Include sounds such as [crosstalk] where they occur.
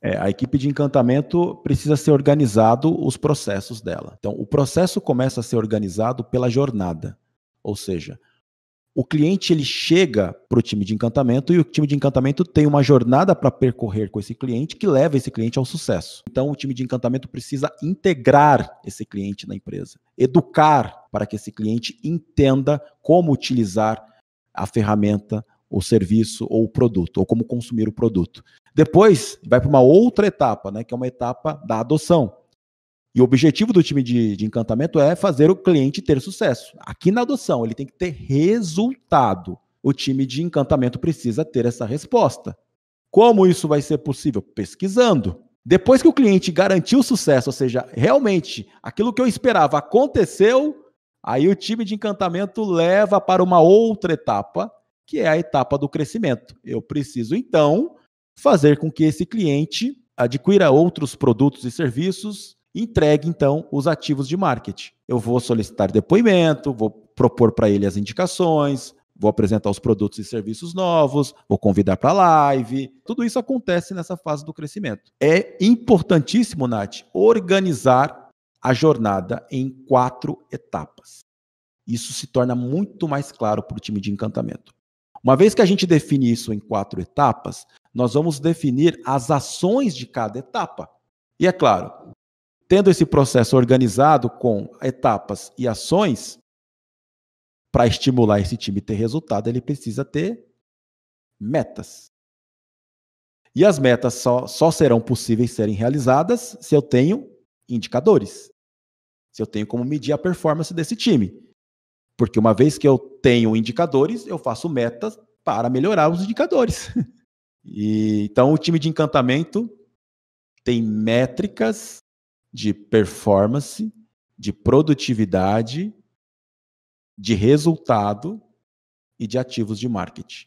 É, a equipe de encantamento precisa ser organizado os processos dela. Então, o processo começa a ser organizado pela jornada, ou seja, o cliente ele chega para o time de encantamento e o time de encantamento tem uma jornada para percorrer com esse cliente que leva esse cliente ao sucesso. Então, o time de encantamento precisa integrar esse cliente na empresa, educar para que esse cliente entenda como utilizar a ferramenta, o serviço ou o produto, ou como consumir o produto. Depois, vai para uma outra etapa, né, que é uma etapa da adoção. E o objetivo do time de, de, encantamento é fazer o cliente ter sucesso. Aqui na adoção, ele tem que ter resultado. O time de encantamento precisa ter essa resposta. Como isso vai ser possível? Pesquisando. Depois que o cliente garantiu o sucesso, ou seja, realmente aquilo que eu esperava aconteceu, aí o time de encantamento leva para uma outra etapa, que é a etapa do crescimento. Eu preciso, então, fazer com que esse cliente adquira outros produtos e serviços, entregue, então, os ativos de marketing. Eu vou solicitar depoimento, vou propor para ele as indicações, vou apresentar os produtos e serviços novos, vou convidar para live. Tudo isso acontece nessa fase do crescimento. É importantíssimo, Nath, organizar a jornada em quatro etapas. Isso se torna muito mais claro para o time de encantamento. Uma vez que a gente define isso em quatro etapas, nós vamos definir as ações de cada etapa. E é claro, tendo esse processo organizado com etapas e ações, para estimular esse time ter resultado, ele precisa ter metas. E as metas só, só serão possíveis serem realizadas se eu tenho indicadores. Se eu tenho como medir a performance desse time. Porque uma vez que eu tenho indicadores, eu faço metas para melhorar os indicadores. [laughs] E, então, o time de encantamento tem métricas de performance, de produtividade, de resultado e de ativos de marketing.